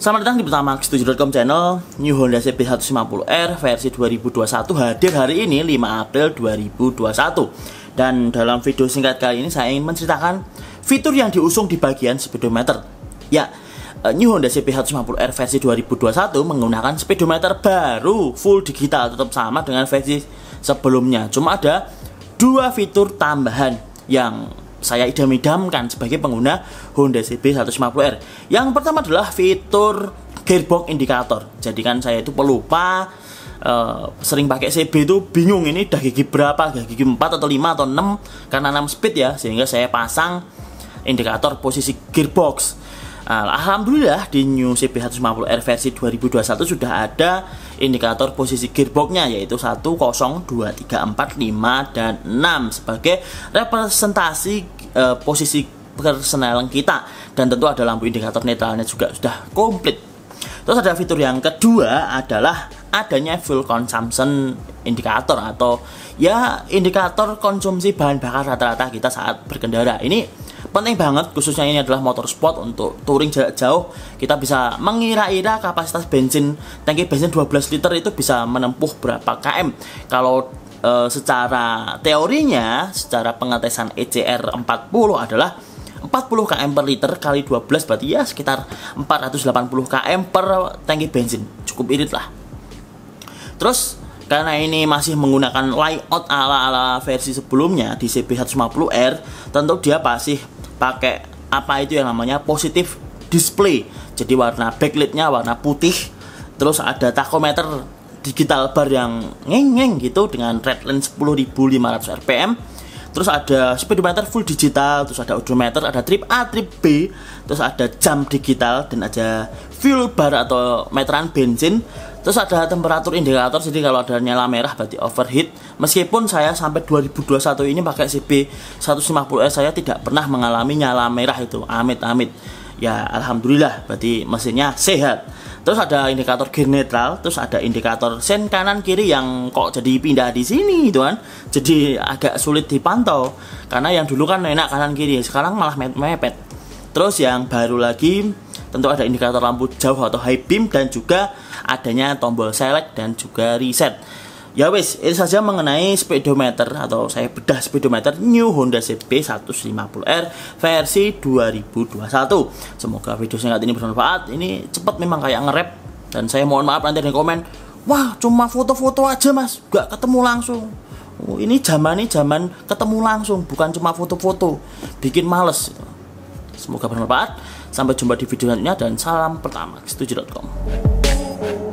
Selamat datang di Pertama 7.com channel New Honda CB150R versi 2021 hadir hari ini 5 April 2021 Dan dalam video singkat kali ini saya ingin menceritakan fitur yang diusung di bagian speedometer Ya, eh, New Honda CB150R versi 2021 menggunakan speedometer baru full digital tetap sama dengan versi sebelumnya Cuma ada dua fitur tambahan yang saya idam-idamkan sebagai pengguna Honda CB150R. Yang pertama adalah fitur gearbox indikator. Jadi kan saya itu pelupa Uh, sering pakai CB itu bingung ini udah gigi berapa, udah gigi 4 atau 5 atau 6 karena 6 speed ya sehingga saya pasang indikator posisi gearbox Nah, alhamdulillah di new CB150R versi 2021 sudah ada indikator posisi gearboxnya yaitu 1, 0, 2, 3, 4, 5, dan 6 sebagai representasi e, posisi persenelan kita dan tentu ada lampu indikator netralnya juga sudah komplit terus ada fitur yang kedua adalah adanya fuel consumption indikator atau ya indikator konsumsi bahan bakar rata-rata kita saat berkendara ini penting banget khususnya ini adalah motor sport untuk touring jarak jauh kita bisa mengira-ira kapasitas bensin tangki bensin 12 liter itu bisa menempuh berapa km kalau e, secara teorinya secara pengetesan ECR 40 adalah 40 km per liter kali 12 berarti ya sekitar 480 km per tangki bensin cukup irit lah terus karena ini masih menggunakan layout ala-ala versi sebelumnya di CB150R, tentu dia pasti pakai apa itu yang namanya positif display jadi warna backlitnya warna putih terus ada tachometer digital bar yang ngeng gitu dengan redline 10.500 rpm terus ada speedometer full digital terus ada odometer ada trip A trip B terus ada jam digital dan ada fuel bar atau meteran bensin Terus ada temperatur indikator jadi kalau ada nyala merah berarti overheat. Meskipun saya sampai 2021 ini pakai CB 150S saya tidak pernah mengalami nyala merah itu. Amit-amit. Ya alhamdulillah berarti mesinnya sehat. Terus ada indikator gear netral, terus ada indikator sen kanan kiri yang kok jadi pindah di sini itu kan. Jadi agak sulit dipantau karena yang dulu kan enak kanan kiri, sekarang malah mepet. Terus yang baru lagi tentu ada indikator lampu jauh atau high beam dan juga adanya tombol select dan juga reset. Ya wis, itu saja mengenai speedometer atau saya bedah speedometer New Honda CB 150R versi 2021. Semoga video singkat ini bermanfaat. Ini cepat memang kayak nge-rap dan saya mohon maaf nanti di komen. Wah, cuma foto-foto aja mas, gak ketemu langsung. Oh, ini zaman ini zaman ketemu langsung, bukan cuma foto-foto, bikin males. Semoga bermanfaat. Sampai jumpa di video selanjutnya dan salam pertama setuju.com.